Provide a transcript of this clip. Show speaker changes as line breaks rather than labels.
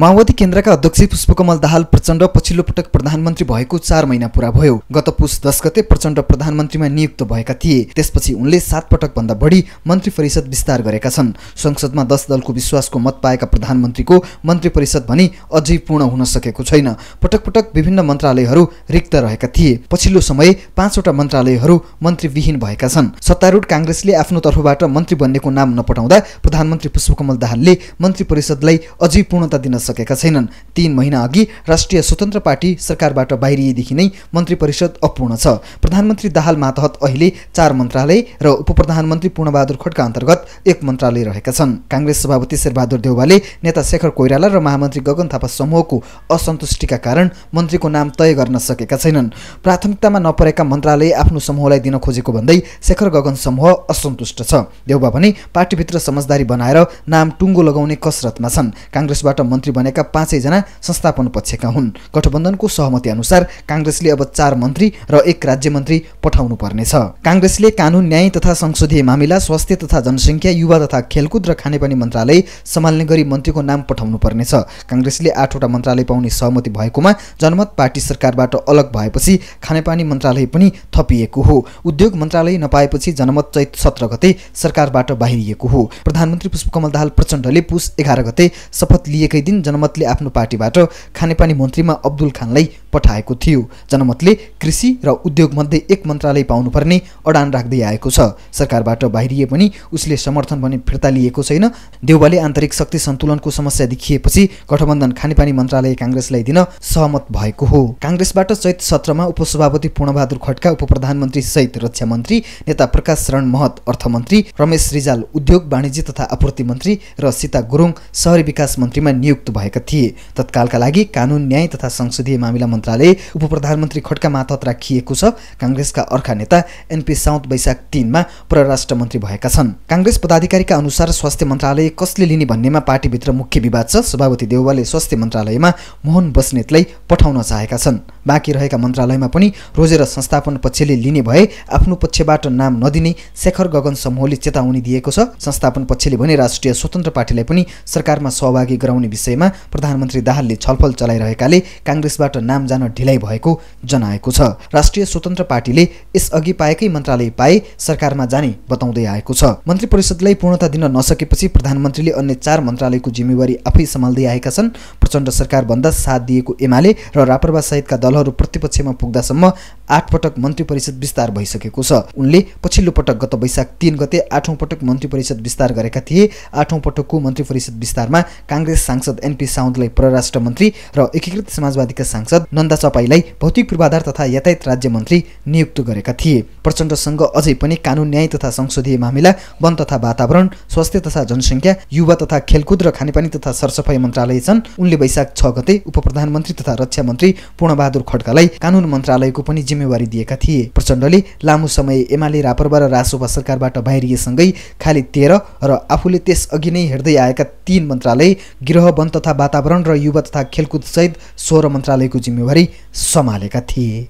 माओवादी केन्द्रका अध्यक्ष पुष्पकमल दाहाल प्रचण्ड पछिल्लो पटक प्रधानमन्त्री भएको चार महिना पुरा भयो गत पुष दस गते प्रचण्ड प्रधानमन्त्रीमा नियुक्त भएका थिए त्यसपछि उनले सात पटक भन्दा बढी मन्त्री परिषद विस्तार गरेका छन् संसदमा दस दलको विश्वासको मत पाएका प्रधानमन्त्रीको मन्त्री परिषद भनी अझै पूर्ण हुन सकेको छैन पटक पटक विभिन्न मन्त्रालयहरू रिक्त रहेका थिए पछिल्लो समय पाँचवटा मन्त्रालयहरू मन्त्रीविहीन भएका छन् सत्तारूढ काङ्ग्रेसले आफ्नो तर्फबाट मन्त्री बन्नेको नाम नपठाउँदा प्रधानमन्त्री पुष्पकमल दाहालले मन्त्री परिषदलाई अझै पूर्णता दिन सकेका छैनन् तीन महिना अघि राष्ट्रिय स्वतन्त्र पार्टी सरकारबाट बाहिरिएदेखि नै मन्त्री परिषद अपूर्ण छ प्रधानमन्त्री दाहाल मातहत अहिले चार मन्त्रालय र उप प्रधानमन्त्री पूर्णबहादुर खड्का अन्तर्गत एक मन्त्रालय रहेका छन् काङ्ग्रेस सभापति शेरबहादुर देउवाले नेता शेखर कोइराला र महामन्त्री गगन थापा समूहको असन्तुष्टिका कारण मन्त्रीको नाम तय गर्न सकेका छैनन् प्राथमिकतामा नपरेका मन्त्रालय आफ्नो समूहलाई दिन खोजेको भन्दै शेखर गगन समूह असन्तुष्ट छ देउबा भने पार्टीभित्र समझदारी बनाएर नाम टुङ्गो लगाउने कसरतमा छन् काङ्ग्रेसबाट मन्त्री मन्त्री बनेका पाँचैजना संस्थापन पक्षका हुन् गठबन्धनको सहमति अनुसार काङ्ग्रेसले अब चार मन्त्री र एक राज्य मन्त्री पठाउनु पर्नेछ काङ्ग्रेसले कानुन न्याय तथा संसदीय मामिला स्वास्थ्य तथा जनसङ्ख्या युवा तथा खेलकुद र खानेपानी मन्त्रालय सम्हाल्ने गरी मन्त्रीको नाम पठाउनु पर्नेछ काङ्ग्रेसले आठवटा मन्त्रालय पाउने सहमति भएकोमा जनमत पार्टी सरकारबाट अलग भएपछि खानेपानी मन्त्रालय पनि थपिएको हो उद्योग मन्त्रालय नपाएपछि जनमत चैत सत्र गते सरकारबाट बाहिरिएको हो प्रधानमन्त्री पुष्पकमल दाहाल प्रचण्डले पुस एघार गते शपथ लिएकै दिन जनमतले आफ्नो पार्टीबाट खानेपानी मन्त्रीमा अब्दुल खानलाई पठाएको थियो जनमतले कृषि र उद्योगमध्ये एक मन्त्रालय पाउनुपर्ने अडान राख्दै आएको छ सरकारबाट बाहिरिए पनि उसले समर्थन भने फिर्ता लिएको छैन देउबाले आन्तरिक शक्ति सन्तुलनको समस्या देखिएपछि गठबन्धन खानेपानी मन्त्रालय काङ्ग्रेसलाई दिन सहमत भएको हो काङ्ग्रेसबाट चैत सत्रमा उपसभापति पूर्णबहादुर खड्का उप प्रधानमन्त्री सहित रक्षा मन्त्री नेता प्रकाश शरण महत अर्थमन्त्री रमेश रिजाल उद्योग वाणिज्य तथा आपूर्ति मन्त्री र सीता गुरुङ सहरी विकास मन्त्रीमा नियुक्त भएका थिए तत्कालका लागि कानुन न्याय तथा संसदीय मामिला मन्त्री मन्त्रालय उप प्रधानमन्त्री खड्का राखिएको छ काङ्ग्रेसका अर्का नेता एनपी साउथ वैशाख तिनमा परराष्ट्र मन्त्री भएका छन् काङ्ग्रेस पदाधिकारीका अनुसार स्वास्थ्य मन्त्रालय कसले लिने भन्नेमा पार्टीभित्र मुख्य विवाद छ सभापति देउवाले स्वास्थ्य मन्त्रालयमा मोहन बस्नेतलाई पठाउन चाहेका छन् बाँकी रहेका मन्त्रालयमा पनि रोजेर संस्थापन पक्षले लिने भए आफ्नो पक्षबाट नाम नदिने शेखर गगन समूहले चेतावनी दिएको छ संस्थापन पक्षले भने राष्ट्रिय स्वतन्त्र पार्टीलाई पनि सरकारमा सहभागी गराउने विषयमा प्रधानमन्त्री दाहालले छलफल चलाइरहेकाले काङ्ग्रेसबाट नाम जान ढिलाइ भएको जनाएको छ राष्ट्रिय स्वतन्त्र पार्टीले यसअघि पाएकै मन्त्रालय पाए सरकारमा जाने बताउँदै आएको छ मन्त्री परिषदलाई पूर्णता दिन नसकेपछि प्रधानमन्त्रीले अन्य चार मन्त्रालयको जिम्मेवारी आफै सम्हाल्दै आएका छन् प्रचण्ड सरकार सरकारभन्दा साथ दिएको एमाले र रापरवा सहितका दलहरू प्रतिपक्षमा पुग्दासम्म आठ पटक मन्त्री परिषद विस्तार भइसकेको छ उनले पछिल्लो पटक गत वैशाख तिन गते आठौँ पटक मन्त्री परिषद विस्तार गरेका थिए आठौँ पटकको मन्त्री परिषद विस्तारमा काङ्ग्रेस सांसद एनपी साउदलाई परराष्ट्र मन्त्री र एकीकृत समाजवादीका सांसद नन्दा चपाईलाई भौतिक पूर्वाधार तथा यातायात राज्य मन्त्री नियुक्त गरेका थिए प्रचण्डसँग अझै पनि कानुन न्याय तथा संसदीय मामिला वन तथा वातावरण स्वास्थ्य तथा जनसङ्ख्या युवा तथा खेलकुद र खानेपानी तथा सरसफाई मन्त्रालय छन् उनले वैशाख छ गते उप प्रधानमन्त्री तथा रक्षा मन्त्री पूर्णबहादुर खड्कालाई कानुन मन्त्रालयको पनि जिम्मे जिम्मेवारी दिएका थिए प्रचण्डले लामो समय एमाले रापरबा र रासोपा सरकारबाट बाहिरिएसँगै खालि तेह्र र आफूले त्यसअघि नै हेर्दै आएका तीन मन्त्रालय गृह वन तथा वातावरण र युवा तथा खेलकुदसहित सोह्र मन्त्रालयको जिम्मेवारी सम्हालेका थिए